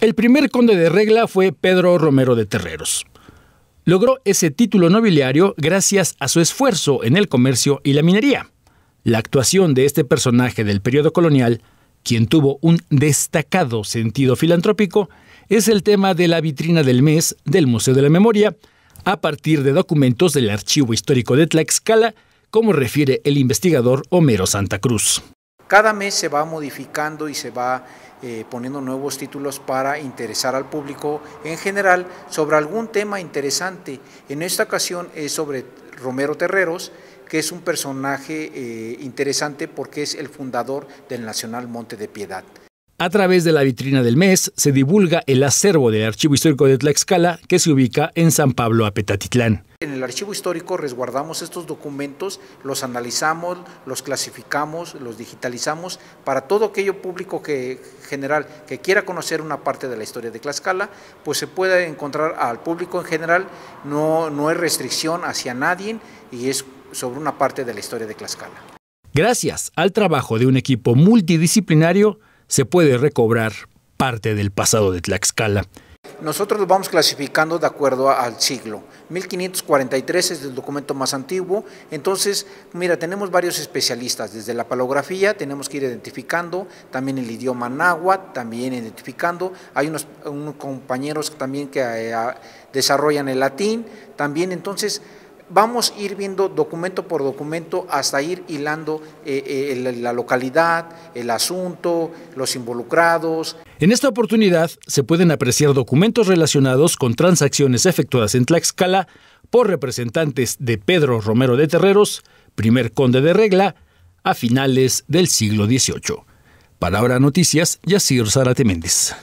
El primer conde de regla fue Pedro Romero de Terreros. Logró ese título nobiliario gracias a su esfuerzo en el comercio y la minería. La actuación de este personaje del periodo colonial, quien tuvo un destacado sentido filantrópico, es el tema de la vitrina del mes del Museo de la Memoria, a partir de documentos del Archivo Histórico de Tlaxcala, como refiere el investigador Homero Santa Cruz. Cada mes se va modificando y se va eh, poniendo nuevos títulos para interesar al público en general sobre algún tema interesante. En esta ocasión es sobre Romero Terreros, que es un personaje eh, interesante porque es el fundador del Nacional Monte de Piedad. A través de la vitrina del mes se divulga el acervo del Archivo Histórico de Tlaxcala que se ubica en San Pablo Apetatitlán. En el archivo histórico resguardamos estos documentos, los analizamos, los clasificamos, los digitalizamos para todo aquello público que, general que quiera conocer una parte de la historia de Tlaxcala, pues se puede encontrar al público en general, no, no hay restricción hacia nadie y es sobre una parte de la historia de Tlaxcala. Gracias al trabajo de un equipo multidisciplinario, se puede recobrar parte del pasado de Tlaxcala. Nosotros lo vamos clasificando de acuerdo al siglo. 1543 es el documento más antiguo. Entonces, mira, tenemos varios especialistas. Desde la palografía tenemos que ir identificando, también el idioma náhuatl, también identificando. Hay unos, compañeros también que eh, desarrollan el latín. También entonces Vamos a ir viendo documento por documento hasta ir hilando eh, eh, la localidad, el asunto, los involucrados. En esta oportunidad se pueden apreciar documentos relacionados con transacciones efectuadas en Tlaxcala por representantes de Pedro Romero de Terreros, primer conde de Regla, a finales del siglo XVIII. Palabra Noticias, Yacir Zarate Méndez.